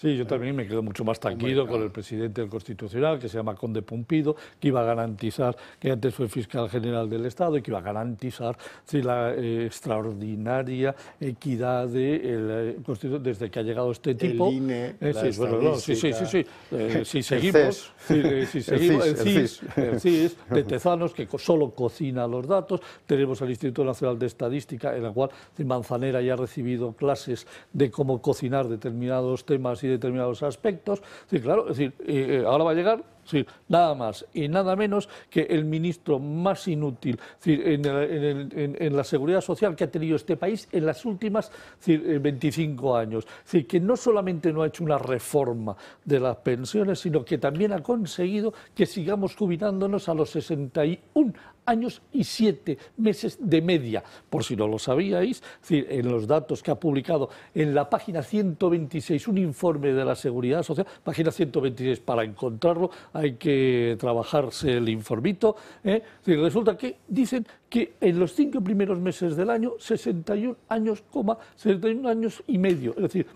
Sí, yo también me quedo mucho más tranquilo con el presidente del Constitucional, que se llama Conde Pumpido, que iba a garantizar, que antes fue fiscal general del Estado, y que iba a garantizar la eh, extraordinaria equidad de, el, eh, desde que ha llegado este tipo. El eh, sí, sí, sí, sí, si seguimos, el CIS, de Tezanos, que solo cocina los datos. Tenemos al Instituto Nacional de Estadística, en el cual Manzanera ya ha recibido clases de cómo cocinar determinados temas y determinados aspectos. Sí, claro, decir, eh, eh, ahora va a llegar Sí, nada más y nada menos que el ministro más inútil en, la seguridad social que ha tenido este país en las últimas 25 eh, años. que no solamente no ha hecho una reforma de las pensiones, sino que también ha conseguido que sigamos jubilándonos a los 61 años años y siete meses de media. Por si no lo sabíais, en los datos que ha publicado en la página 126, un informe de la Seguridad Social, página 126, para encontrarlo hay que trabajarse el informito. ¿eh? Resulta que dicen que en los cinco primeros meses del año, 61 años, 61 años y medio. Es decir,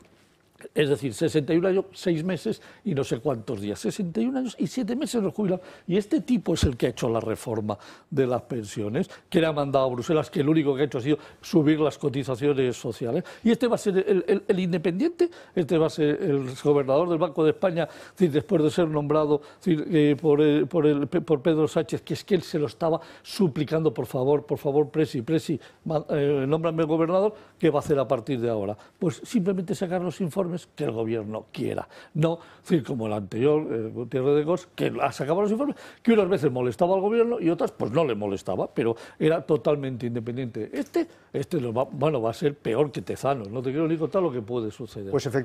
es decir, 61 años, 6 meses y no sé cuántos días. 61 años y 7 meses los jubilados. Y este tipo es el que ha hecho la reforma de las pensiones, que le ha mandado a Bruselas, que el único que ha hecho ha sido subir las cotizaciones sociales. Y este va a ser el, independiente, este va a ser el gobernador del Banco de España, después de ser nombrado eh, eh, por, Pedro Sánchez, que es que él se lo estaba suplicando, por favor, por favor, Presi, Presi, el eh, gobernador, ¿qué va a hacer a partir de ahora? Pues simplemente sacar los informes que el gobierno quiera. No, como el anterior, eh, Gutiérrez de Gos, que sacaba los informes, que unas veces molestaba al gobierno y otras pues no le molestaba, pero era totalmente independiente. Este, este va, bueno, va a ser peor que Tezano, No te quiero ni contar lo que puede suceder. Pues